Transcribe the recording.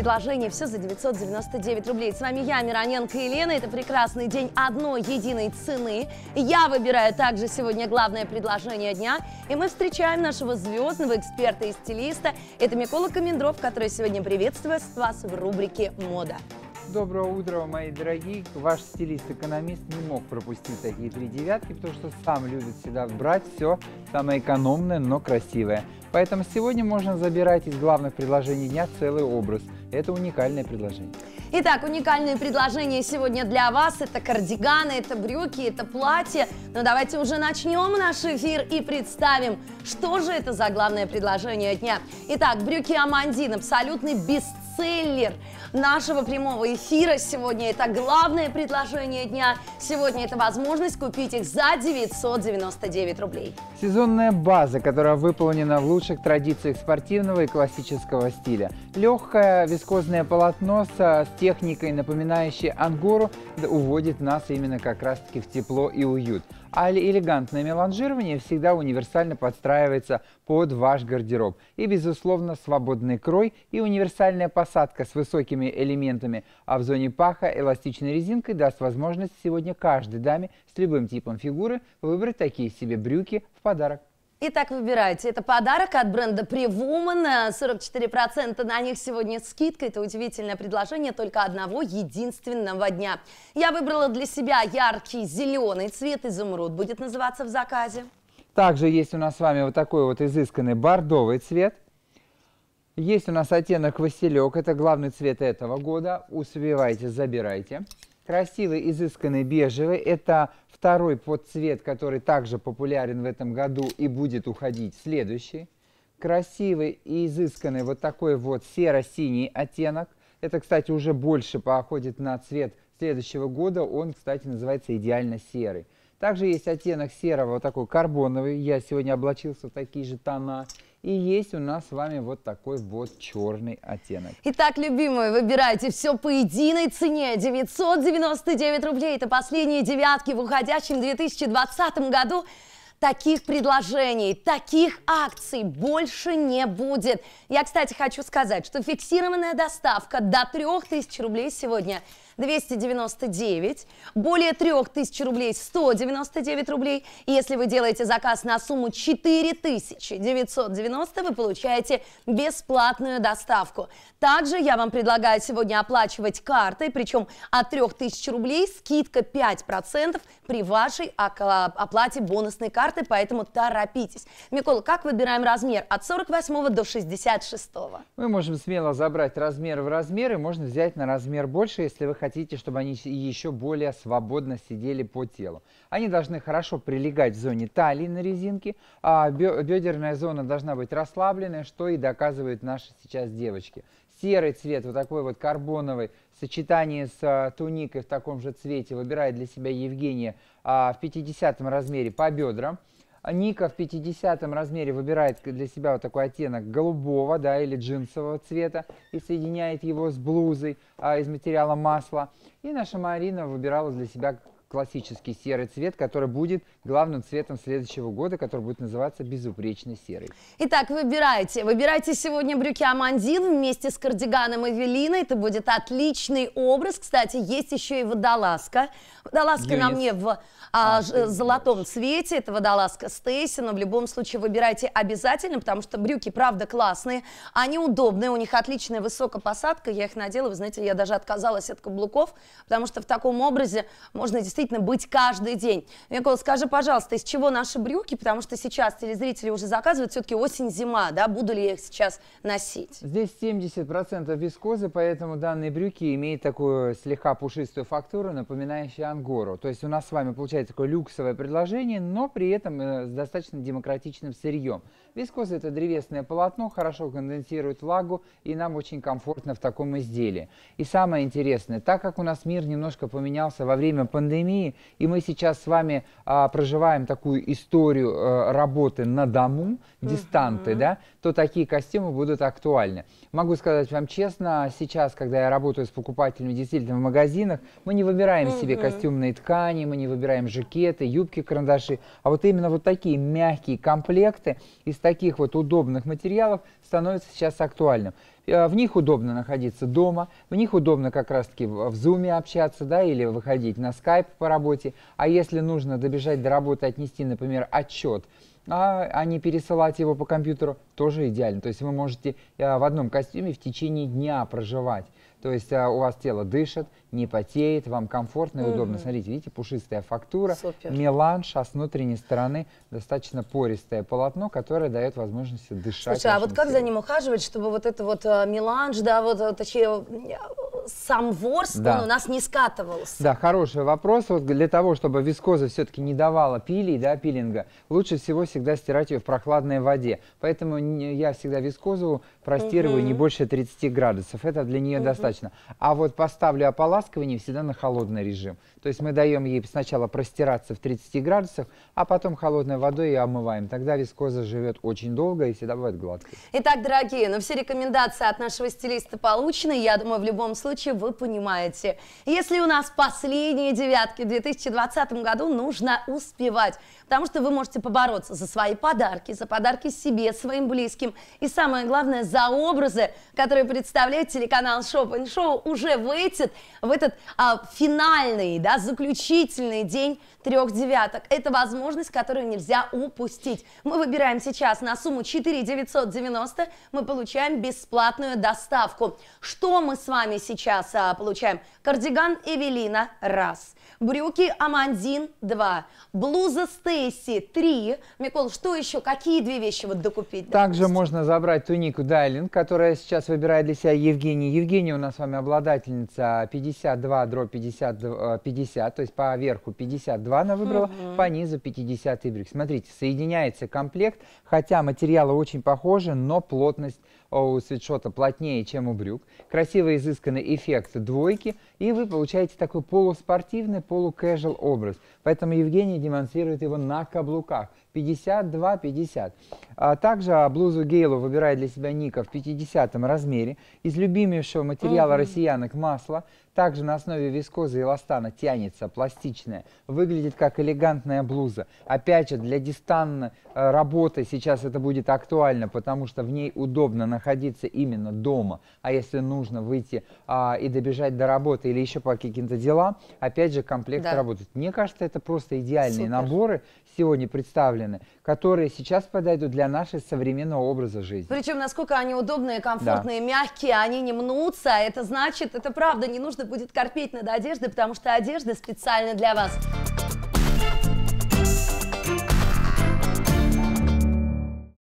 предложение. Все за 999 рублей. С вами я, Мироненко Елена. Это прекрасный день одной единой цены. Я выбираю также сегодня главное предложение дня. И мы встречаем нашего звездного эксперта и стилиста. Это Микола Комендров, который сегодня приветствует вас в рубрике «Мода». Доброе утро, мои дорогие. Ваш стилист-экономист не мог пропустить такие три девятки, потому что сам любит всегда брать все самое экономное, но красивое. Поэтому сегодня можно забирать из главных предложений дня целый образ – это уникальное предложение. Итак, уникальные предложения сегодня для вас. Это кардиганы, это брюки, это платье. Но давайте уже начнем наш эфир и представим, что же это за главное предложение дня. Итак, брюки Амандин, абсолютно бесценный бестселлер нашего прямого эфира сегодня. Это главное предложение дня. Сегодня это возможность купить их за 999 рублей. Сезонная база, которая выполнена в лучших традициях спортивного и классического стиля. Легкое вискозное полотно с техникой, напоминающей ангору, уводит нас именно как раз-таки в тепло и уют. А элегантное меланжирование всегда универсально подстраивается под ваш гардероб. И, безусловно, свободный крой и универсальная посадка с высокими элементами, а в зоне паха эластичной резинкой даст возможность сегодня каждой даме с любым типом фигуры выбрать такие себе брюки в подарок. Итак, выбирайте. Это подарок от бренда Prewoman. 44% на них сегодня скидка. Это удивительное предложение только одного единственного дня. Я выбрала для себя яркий зеленый цвет. Изумруд будет называться в заказе. Также есть у нас с вами вот такой вот изысканный бордовый цвет. Есть у нас оттенок Василек. Это главный цвет этого года. Успевайте, забирайте красивый, изысканный бежевый. Это второй подцвет, который также популярен в этом году и будет уходить следующий. Красивый и изысканный вот такой вот серо-синий оттенок. Это, кстати, уже больше походит на цвет следующего года. Он, кстати, называется идеально серый. Также есть оттенок серого, вот такой карбоновый. Я сегодня облачился в такие же тона. И есть у нас с вами вот такой вот черный оттенок. Итак, любимые, выбирайте все по единой цене. 999 рублей – это последние девятки в уходящем 2020 году. Таких предложений, таких акций больше не будет. Я, кстати, хочу сказать, что фиксированная доставка до 3000 рублей сегодня – 299, более 3000 рублей 199 рублей. И если вы делаете заказ на сумму 4990, вы получаете бесплатную доставку. Также я вам предлагаю сегодня оплачивать картой, причем от 3000 рублей скидка 5% при вашей оплате бонусной карты, поэтому торопитесь. Микола, как выбираем размер от 48 до 66? Мы можем смело забрать размер в размер и можно взять на размер больше, если вы хотите хотите, чтобы они еще более свободно сидели по телу. Они должны хорошо прилегать в зоне талии на резинке, а бедерная зона должна быть расслабленная, что и доказывают наши сейчас девочки. Серый цвет, вот такой вот карбоновый, в сочетании с а, туникой в таком же цвете выбирает для себя Евгения а, в 50 размере по бедрам. Ника в 50 размере выбирает для себя вот такой оттенок голубого, да, или джинсового цвета и соединяет его с блузой а, из материала масла. И наша Марина выбирала для себя классический серый цвет, который будет главным цветом следующего года, который будет называться безупречный серый. Итак, выбирайте. Выбирайте сегодня брюки Амандин вместе с кардиганом Эвелина, Это будет отличный образ. Кстати, есть еще и водолазка. Водолазка Юнис. на мне в а, а, э, золотом цвете. Это водолазка Стейси, но в любом случае выбирайте обязательно, потому что брюки, правда, классные. Они удобные, у них отличная высокопосадка. Я их надела, вы знаете, я даже отказалась от каблуков, потому что в таком образе можно действительно действительно быть каждый день. Никол, скажи, пожалуйста, из чего наши брюки, потому что сейчас телезрители уже заказывают, все-таки осень-зима, да, буду ли я их сейчас носить? Здесь 70% вискозы, поэтому данные брюки имеют такую слегка пушистую фактуру, напоминающую ангору. То есть у нас с вами получается такое люксовое предложение, но при этом э, с достаточно демократичным сырьем. Вискоза – это древесное полотно, хорошо конденсирует влагу, и нам очень комфортно в таком изделии. И самое интересное, так как у нас мир немножко поменялся во время пандемии, пандемии, и мы сейчас с вами а, проживаем такую историю а, работы на дому, дистанты, угу. да, то такие костюмы будут актуальны. Могу сказать вам честно, сейчас, когда я работаю с покупателями действительно в магазинах, мы не выбираем угу. себе костюмные ткани, мы не выбираем жакеты, юбки, карандаши, а вот именно вот такие мягкие комплекты из таких вот удобных материалов становятся сейчас актуальным. Э, в них удобно находиться дома, в них удобно как раз-таки в зуме общаться, да, или выходить на скайп по работе. А если нужно добежать до работы, отнести, например, отчет, а, а не пересылать его по компьютеру, тоже идеально. То есть вы можете э, в одном костюме в течение дня проживать. То есть а, у вас тело дышит, не потеет, вам комфортно и угу. удобно. Смотрите, видите, пушистая фактура, Супер. меланж, а с внутренней стороны достаточно пористое полотно, которое дает возможность дышать. Слушай, а вот как за ним ухаживать, чтобы вот это вот э, меланж, да, вот а, точнее э, сам ворс, да. он у нас не скатывался? Да, хороший вопрос. Вот для того, чтобы вискоза все-таки не давала пилей, да, пилинга, лучше всего всегда стирать ее в прохладной воде. Поэтому я всегда вискозу простирываю угу. не больше 30 градусов. Это для нее угу. достаточно достаточно. А вот поставлю ополаскивание всегда на холодный режим. То есть мы даем ей сначала простираться в 30 градусах, а потом холодной водой и омываем. Тогда вискоза живет очень долго и всегда бывает гладкой. Итак, дорогие, но ну все рекомендации от нашего стилиста получены. Я думаю, в любом случае вы понимаете. Если у нас последние девятки в 2020 году, нужно успевать. Потому что вы можете побороться за свои подарки, за подарки себе, своим близким. И самое главное, за образы, которые представляет телеканал Шоп шоу уже выйдет в этот а, финальный, да, заключительный день трех девяток. Это возможность, которую нельзя упустить. Мы выбираем сейчас на сумму 4 990, мы получаем бесплатную доставку. Что мы с вами сейчас а, получаем? Кардиган Эвелина – раз, брюки Амандин – два, блуза Стейси – три. Микол, что еще? Какие две вещи вот докупить? Также допустим? можно забрать тунику Дайлинг, которая сейчас выбирает для себя Евгений. Евгений у нас нас с вами обладательница 52 дробь 50, 50 э, то есть по верху 52 она выбрала, угу. по низу 50 Y. Смотрите, соединяется комплект, хотя материалы очень похожи, но плотность Оу свитшота плотнее, чем у брюк, красивый изысканный эффект двойки, и вы получаете такой полуспортивный, полукэжуал образ. Поэтому Евгений демонстрирует его на каблуках. 52-50. А также а, блузу Гейлу выбирает для себя Ника в 50 м размере. Из любимейшего материала mm-hmm. россиянок масла. Также на основе вискозы и эластана тянется, пластичная. Выглядит как элегантная блуза. Опять же, для дистанной э, работы сейчас это будет актуально, потому что в ней удобно находиться находиться именно дома, а если нужно выйти а, и добежать до работы или еще по каким-то делам, опять же комплект да. работает. Мне кажется, это просто идеальные Супер. наборы сегодня представлены, которые сейчас подойдут для нашего современного образа жизни. Причем, насколько они удобные, комфортные, да. мягкие, они не мнутся, это значит, это правда, не нужно будет корпеть над одеждой, потому что одежда специально для вас.